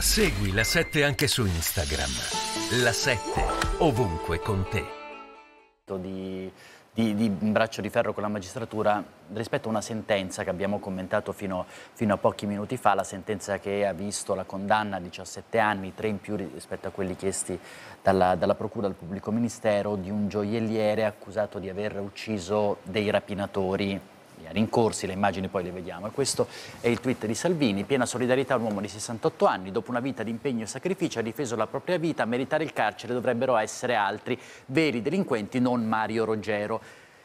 Segui la 7 anche su Instagram. La 7 ovunque con te. Di, di, di braccio di ferro con la magistratura rispetto a una sentenza che abbiamo commentato fino, fino, a pochi minuti fa, la sentenza che ha visto la condanna a 17 anni, 3 in più rispetto a quelli chiesti dalla, dalla Procura al Pubblico Ministero, di un gioielliere accusato di aver ucciso dei rapinatori rincorsi, le immagini poi le vediamo. E questo è il tweet di Salvini, piena solidarietà a un uomo di 68 anni, dopo una vita di impegno e sacrificio ha difeso la propria vita, a meritare il carcere dovrebbero essere altri veri delinquenti, non Mario Ruggero.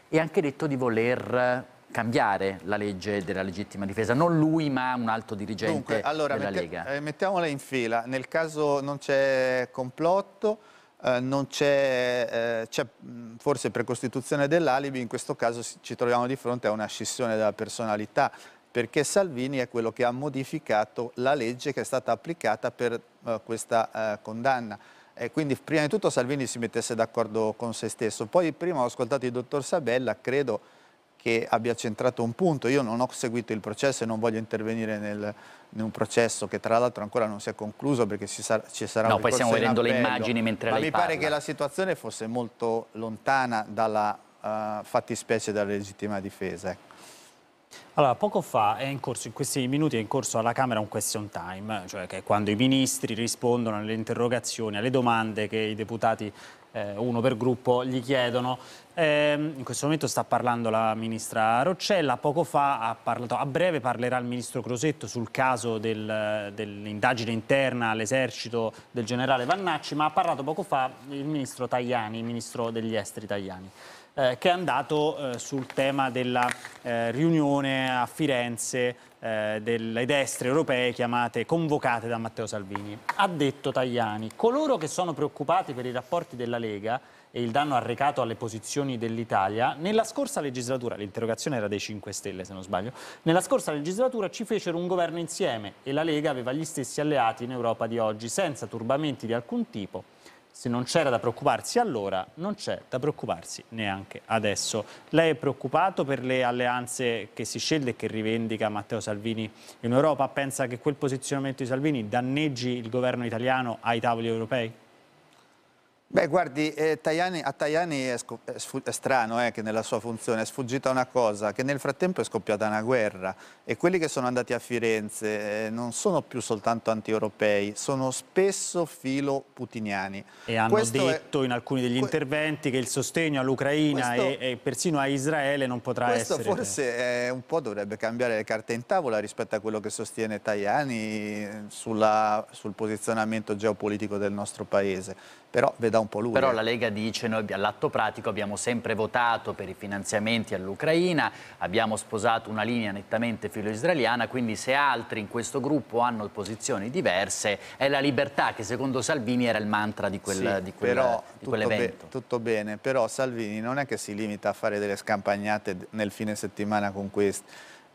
E ha anche detto di voler cambiare la legge della legittima difesa, non lui ma un alto dirigente Dunque, allora, della mette, Lega. Eh, mettiamola in fila, nel caso non c'è complotto, eh, non c'è, eh, forse per costituzione dell'alibi, in questo caso ci troviamo di fronte a una scissione della personalità, perché Salvini è quello che ha modificato la legge che è stata applicata per uh, questa uh, condanna. E quindi prima di tutto Salvini si mettesse d'accordo con se stesso. Poi prima ho ascoltato il dottor Sabella, credo che abbia centrato un punto. Io non ho seguito il processo e non voglio intervenire nel, in un processo che tra l'altro ancora non si è concluso perché sa, ci sarà no, un poi stiamo vedendo appello, le immagini mentre ma lei mi parla. pare che la situazione fosse molto lontana dalla uh, fattispecie della legittima difesa. Ecco. Allora, poco fa è in corso, in questi minuti è in corso alla Camera un question time, cioè che è quando i ministri rispondono alle interrogazioni, alle domande che i deputati eh, uno per gruppo, gli chiedono. Eh, in questo momento sta parlando la ministra Roccella, poco fa ha parlato, a breve parlerà il ministro Crosetto sul caso del, dell'indagine interna all'esercito del generale Vannacci, ma ha parlato poco fa il ministro Tajani, il ministro degli esteri Tajani eh, che è andato eh, sul tema della eh, riunione a Firenze eh, delle destre europee chiamate, convocate da Matteo Salvini. Ha detto Tajani, coloro che sono preoccupati per i rapporti della Lega e il danno arrecato alle posizioni dell'Italia, nella scorsa legislatura, l'interrogazione era dei 5 Stelle se non sbaglio, nella scorsa legislatura ci fecero un governo insieme e la Lega aveva gli stessi alleati in Europa di oggi, senza turbamenti di alcun tipo se non c'era da preoccuparsi allora, non c'è da preoccuparsi neanche adesso. Lei è preoccupato per le alleanze che si sceglie e che rivendica Matteo Salvini in Europa? Pensa che quel posizionamento di Salvini danneggi il governo italiano ai tavoli europei? Beh, guardi, eh, Tajani, a Tajani è, è, è strano eh, che nella sua funzione è sfuggita una cosa, che nel frattempo è scoppiata una guerra e quelli che sono andati a Firenze eh, non sono più soltanto anti-europei, sono spesso filo-putiniani. E hanno questo detto è, in alcuni degli interventi che il sostegno all'Ucraina e, e, persino a Israele non potrà questo essere... Questo forse è un po' dovrebbe cambiare le carte in tavola rispetto a quello che sostiene Tajani sulla, sul posizionamento geopolitico del nostro paese. Però vedo dà un po' lui. Però eh. la Lega dice noi all'atto pratico abbiamo sempre votato per i finanziamenti all'Ucraina, abbiamo sposato una linea nettamente filo-israeliana, quindi se altri in questo gruppo hanno posizioni diverse è la libertà che secondo Salvini era il mantra di, quel, sì, di, quel, però, di quell'evento. Tutto, be tutto bene, però Salvini non è che si limita a fare delle scampagnate nel fine settimana con questi.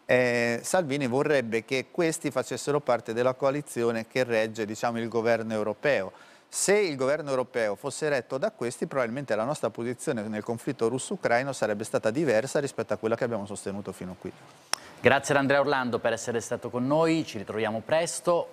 Eh, Salvini vorrebbe che questi facessero parte della coalizione che regge diciamo, il governo europeo. Se il governo europeo fosse retto da questi, probabilmente la nostra posizione nel conflitto russo-ucraino sarebbe stata diversa rispetto a quella che abbiamo sostenuto fino a qui. Grazie ad Andrea Orlando per essere stato con noi, ci ritroviamo presto.